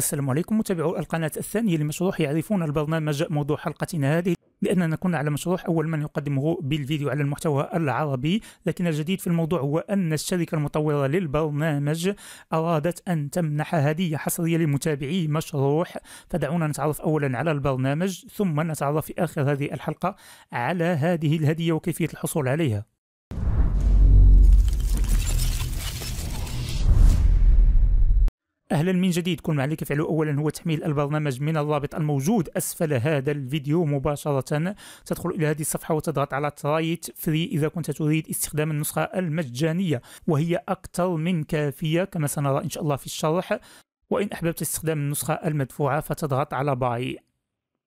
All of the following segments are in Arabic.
السلام عليكم متابعو القناة الثانية لمشروح يعرفون البرنامج موضوع حلقتنا هذه لأننا كنا على مشروع أول من يقدمه بالفيديو على المحتوى العربي لكن الجديد في الموضوع هو أن الشركة المطورة للبرنامج أرادت أن تمنح هدية حصرية لمتابعي مشروع فدعونا نتعرف أولا على البرنامج ثم نتعرف في آخر هذه الحلقة على هذه الهدية وكيفية الحصول عليها اهلا من جديد كل ما عليك فعله اولا هو تحميل البرنامج من الرابط الموجود اسفل هذا الفيديو مباشره تدخل الى هذه الصفحه وتضغط على ترايت فري اذا كنت تريد استخدام النسخه المجانيه وهي اكثر من كافيه كما سنرى ان شاء الله في الشرح وان احببت استخدام النسخه المدفوعه فتضغط على باي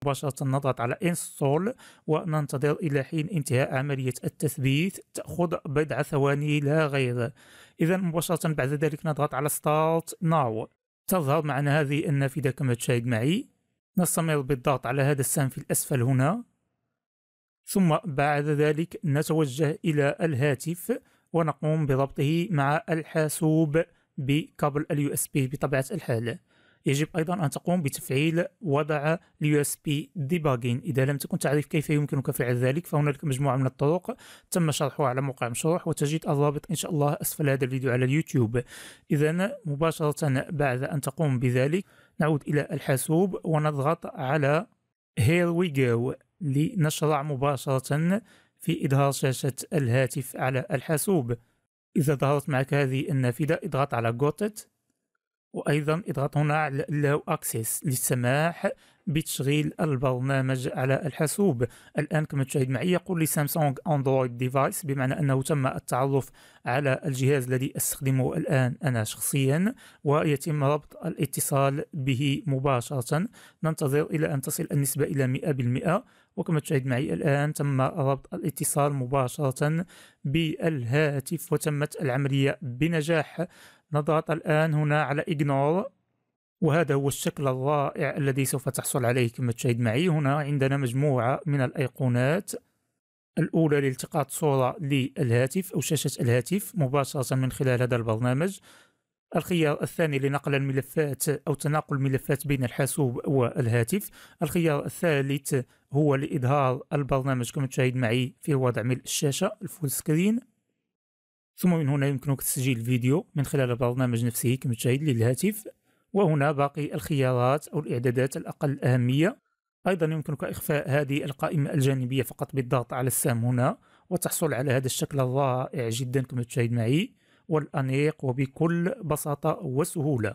مباشرة نضغط على انستول وننتظر إلى حين انتهاء عملية التثبيت تأخذ بضع ثواني لا غير إذا مباشرة بعد ذلك نضغط على ستارت ناو تظهر معنا هذه النافذة كما تشاهد معي نستمر بالضغط على هذا السهم في الأسفل هنا ثم بعد ذلك نتوجه إلى الهاتف ونقوم بربطه مع الحاسوب بكابل اليو اس بي بطبيعة الحال يجب أيضا أن تقوم بتفعيل وضع اليو اس بي ديباجين إذا لم تكن تعرف كيف يمكنك فعل ذلك فهنالك مجموعة من الطرق تم شرحها على موقع مشروح وتجد الرابط إن شاء الله أسفل هذا الفيديو على اليوتيوب إذا مباشرة بعد أن تقوم بذلك نعود إلى الحاسوب ونضغط على هير وي جو لنشرع مباشرة في إظهار شاشة الهاتف على الحاسوب إذا ظهرت معك هذه النافذة اضغط على جوتت وايضا اضغط هنا على allow access للسماح بتشغيل البرنامج على الحاسوب الآن كما تشاهد معي يقول لي سامسونج اندرويد ديفايس بمعنى أنه تم التعرف على الجهاز الذي أستخدمه الآن أنا شخصيا ويتم ربط الاتصال به مباشرة ننتظر إلى أن تصل النسبة إلى 100% وكما تشاهد معي الآن تم ربط الاتصال مباشرة بالهاتف وتمت العملية بنجاح نضغط الآن هنا على إجنور وهذا هو الشكل الرائع الذي سوف تحصل عليه كما تشاهد معي هنا عندنا مجموعة من الأيقونات الأولى لالتقاط صورة للهاتف أو شاشة الهاتف مباشرة من خلال هذا البرنامج الخيار الثاني لنقل الملفات أو تناقل الملفات بين الحاسوب والهاتف الخيار الثالث هو لإظهار البرنامج كما تشاهد معي في وضع ملء الشاشة الفول سكرين ثم من هنا يمكنك تسجيل فيديو من خلال البرنامج نفسه كما تشاهد للهاتف وهنا باقي الخيارات أو الإعدادات الأقل أهمية أيضا يمكنك إخفاء هذه القائمة الجانبية فقط بالضغط على السهم هنا وتحصل على هذا الشكل الرائع جدا كما تشاهد معي والأنيق وبكل بساطة وسهولة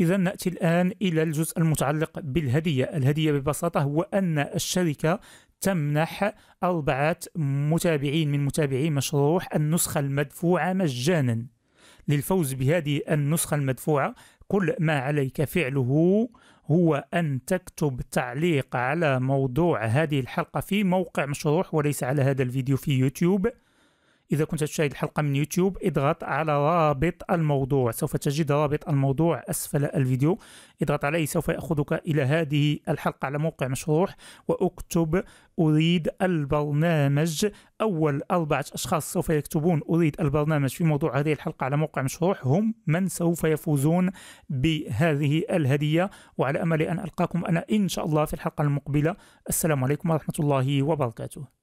إذا نأتي الآن إلى الجزء المتعلق بالهدية الهدية ببساطة هو أن الشركة تمنح أربعة متابعين من متابعي مشروح النسخة المدفوعة مجانا للفوز بهذه النسخة المدفوعة قل ما عليك فعله هو أن تكتب تعليق على موضوع هذه الحلقة في موقع مشروح وليس على هذا الفيديو في يوتيوب إذا كنت تشاهد الحلقة من يوتيوب اضغط على رابط الموضوع سوف تجد رابط الموضوع أسفل الفيديو اضغط عليه سوف يأخذك إلى هذه الحلقة على موقع مشروح وأكتب أريد البرنامج أول أربعة أشخاص سوف يكتبون أريد البرنامج في موضوع هذه الحلقة على موقع مشروح هم من سوف يفوزون بهذه الهدية وعلى أمل أن ألقاكم أنا إن شاء الله في الحلقة المقبلة السلام عليكم ورحمة الله وبركاته